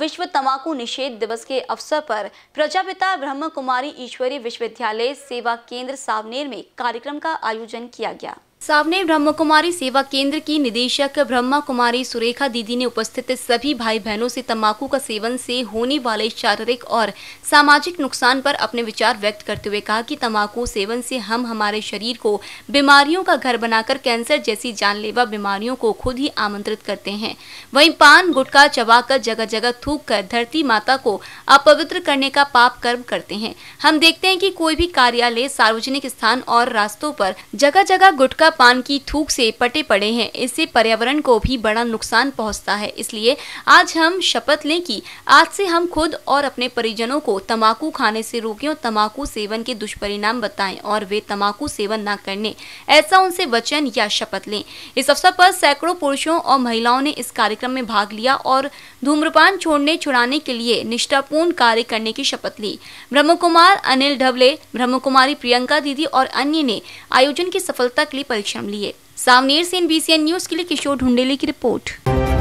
विश्व तंबाकू निषेध दिवस के अवसर पर प्रजापिता ब्रह्म कुमारी ईश्वरी विश्वविद्यालय सेवा केंद्र सावनेर में कार्यक्रम का आयोजन किया गया सामने ब्रह्म कुमारी सेवा केंद्र की निदेशक ब्रह्म कुमारी सुरेखा दीदी ने उपस्थित सभी भाई बहनों से तंबाकू का सेवन से होने वाले शारीरिक और सामाजिक नुकसान पर अपने विचार व्यक्त करते हुए कहा कि तंबाकू सेवन से हम हमारे शरीर को बीमारियों का घर बनाकर कैंसर जैसी जानलेवा बीमारियों को खुद ही आमंत्रित करते हैं वही पान गुटखा चबा जगह जगह थूक कर धरती माता को अपवित्र करने का पाप कर्म करते हैं हम देखते हैं की कोई भी कार्यालय सार्वजनिक स्थान और रास्तों पर जगह जगह गुटखा पान की थूक से पटे पड़े हैं इससे पर्यावरण को भी बड़ा नुकसान पहुंचता है इसलिए आज हम शपथ लें कि आज से हम खुद और अपने परिजनों को तंबाकू खाने से रोकें और तंबाकू सेवन के दुष्परिणाम बताएं और वे तंबाकू सेवन न करने ऐसा उनसे वचन या शपथ लें इस अवसर पर सैकड़ों पुरुषों और महिलाओं ने इस कार्यक्रम में भाग लिया और धूम्रपान छोड़ने छुड़ाने के लिए निष्ठापूर्ण कार्य करने की शपथ ली ब्रह्म कुमार अनिल ढवले ब्रह्म कुमारी प्रियंका दीदी और अन्य ने आयोजन की सफलता के लिए परिश्रम लिए सावनेर से एन न्यूज के लिए किशोर ढुंडेले की रिपोर्ट